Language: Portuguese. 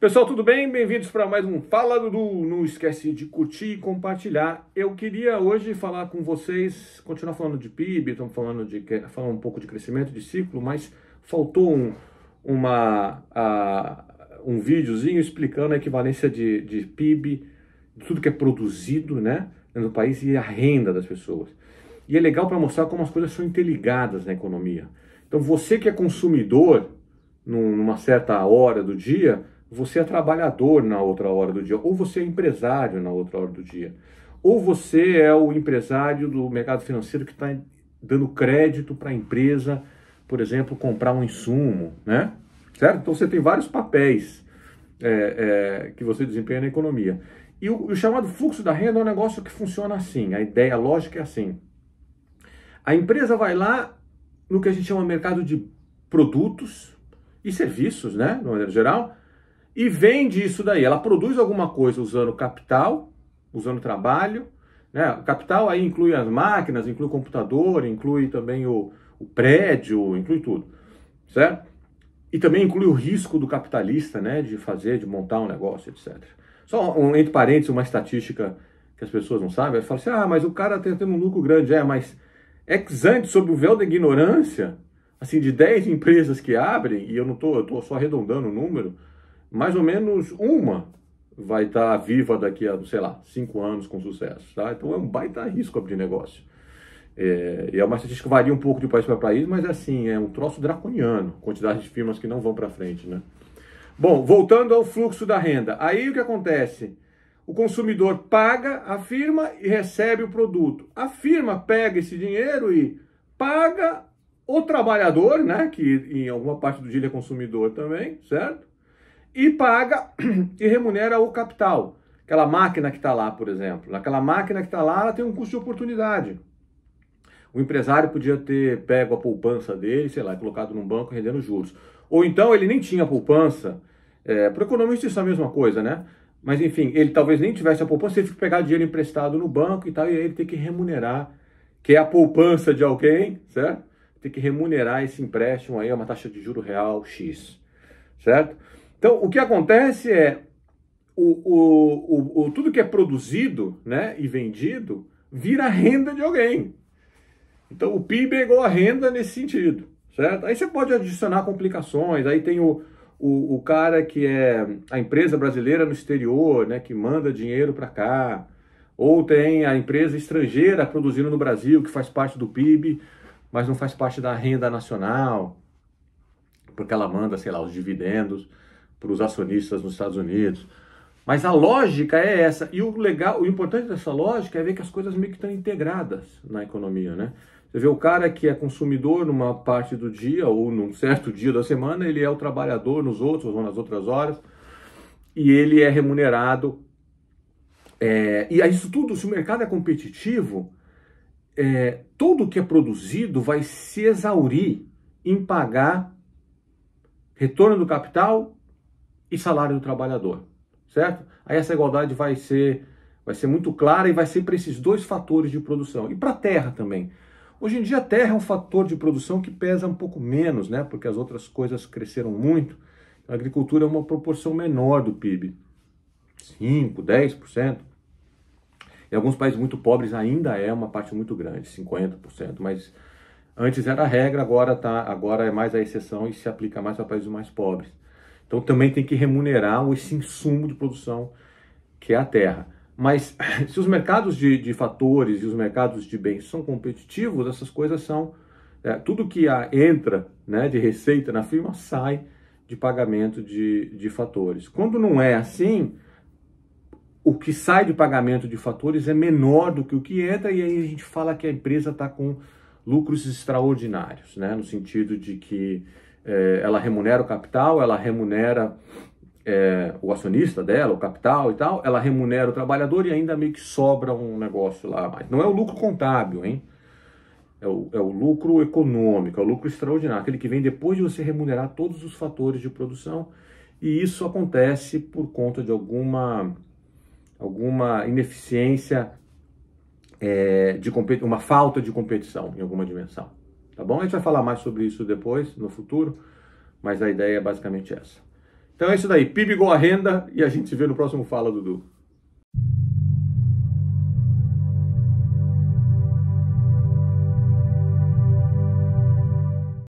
Pessoal, tudo bem? Bem-vindos para mais um Fala Dudu. Não esquece de curtir e compartilhar. Eu queria hoje falar com vocês, continuar falando de PIB, estamos falando de falando um pouco de crescimento de ciclo, mas faltou um, uma, um videozinho explicando a equivalência de, de PIB, de tudo que é produzido né, no país e a renda das pessoas. E é legal para mostrar como as coisas são interligadas na economia. Então, você que é consumidor num, numa certa hora do dia você é trabalhador na outra hora do dia, ou você é empresário na outra hora do dia, ou você é o empresário do mercado financeiro que está dando crédito para a empresa, por exemplo, comprar um insumo, né? Certo? Então você tem vários papéis é, é, que você desempenha na economia. E o, o, chamado fluxo da renda é um negócio que funciona assim. A ideia a lógica é assim. A empresa vai lá no que a gente chama mercado de produtos e serviços, né? De maneira geral, e vende isso daí. Ela produz alguma coisa usando capital, usando trabalho. Né? O capital aí inclui as máquinas, inclui o computador, inclui também o, o prédio, inclui tudo, certo? E também inclui o risco do capitalista, né, de fazer, de montar um negócio, etc. Só um, entre parênteses, uma estatística que as pessoas não sabem, elas falam assim, ah, mas o cara tem, um lucro grande, é, mas é ex ante, sob o véu da ignorância, assim, de 10 empresas que abrem, e eu não tô, eu tô só arredondando o número, mais ou menos uma vai estar tá viva daqui a, sei lá, cinco anos com sucesso, tá? Então é um baita risco de negócio. É, é uma estatística que varia um pouco de país para país, mas é assim, é um troço draconiano, quantidade de firmas que não vão para frente, né? Bom, voltando ao fluxo da renda. Aí o que acontece? O consumidor paga a firma e recebe o produto. A firma pega esse dinheiro e paga o trabalhador, né, que em alguma parte do dia é consumidor também, certo? e paga e remunera o capital. Aquela máquina que está lá, por exemplo. Aquela máquina que está lá, ela tem um custo de oportunidade. O empresário podia ter pego a poupança dele, sei lá, colocado num banco rendendo juros. Ou então ele nem tinha poupança. É, Para o economista isso é a mesma coisa, né? Mas enfim, ele talvez nem tivesse a poupança, ele fica pegar dinheiro emprestado no banco e tal, e aí ele tem que remunerar, que é a poupança de alguém, certo? Tem que remunerar esse empréstimo aí, uma taxa de juro real X, certo? Então, o que acontece é o, o, o, tudo que é produzido né, e vendido vira renda de alguém. Então, o PIB é igual a renda nesse sentido, certo? Aí você pode adicionar complicações, aí tem o, o, o cara que é a empresa brasileira no exterior, né, que manda dinheiro para cá, ou tem a empresa estrangeira produzindo no Brasil, que faz parte do PIB, mas não faz parte da renda nacional, porque ela manda, sei lá, os dividendos para os acionistas nos Estados Unidos. Mas a lógica é essa. E o legal, o importante dessa lógica é ver que as coisas meio que estão integradas na economia, né? Você vê o cara que é consumidor numa parte do dia ou num certo dia da semana, ele é o trabalhador nos outros ou nas outras horas, e ele é remunerado. É, e isso tudo, se o mercado é competitivo, é, tudo que é produzido vai se exaurir em pagar retorno do capital e salário do trabalhador, certo? Aí essa igualdade vai ser, vai ser muito clara e vai ser para esses dois fatores de produção e para a terra também. Hoje em dia a terra é um fator de produção que pesa um pouco menos, né? Porque as outras coisas cresceram muito. A agricultura é uma proporção menor do PIB, 5, 10%. Em alguns países muito pobres ainda é uma parte muito grande, 50%, mas antes era a regra, agora, tá, agora é mais a exceção e se aplica mais a países mais pobres. Então também tem que remunerar esse insumo de produção que é a terra. Mas se os mercados de, de fatores e os mercados de bens são competitivos, essas coisas são. É, tudo que a, entra né, de receita na firma sai de pagamento de, de fatores. Quando não é assim, o que sai de pagamento de fatores é menor do que o que entra, e aí a gente fala que a empresa está com lucros extraordinários, né, no sentido de que é, ela remunera o capital, ela remunera é, o acionista dela, o capital e tal, ela remunera o trabalhador e ainda meio que sobra um negócio lá. Mas não é o lucro contábil, hein? É o, é o lucro econômico, é o lucro extraordinário, aquele que vem depois de você remunerar todos os fatores de produção. E isso acontece por conta de alguma, alguma ineficiência, é, de uma falta de competição em alguma dimensão bom? A gente vai falar mais sobre isso depois, no futuro, mas a ideia é basicamente essa. Então é isso daí, PIB igual a renda e a gente se vê no próximo Fala, Dudu.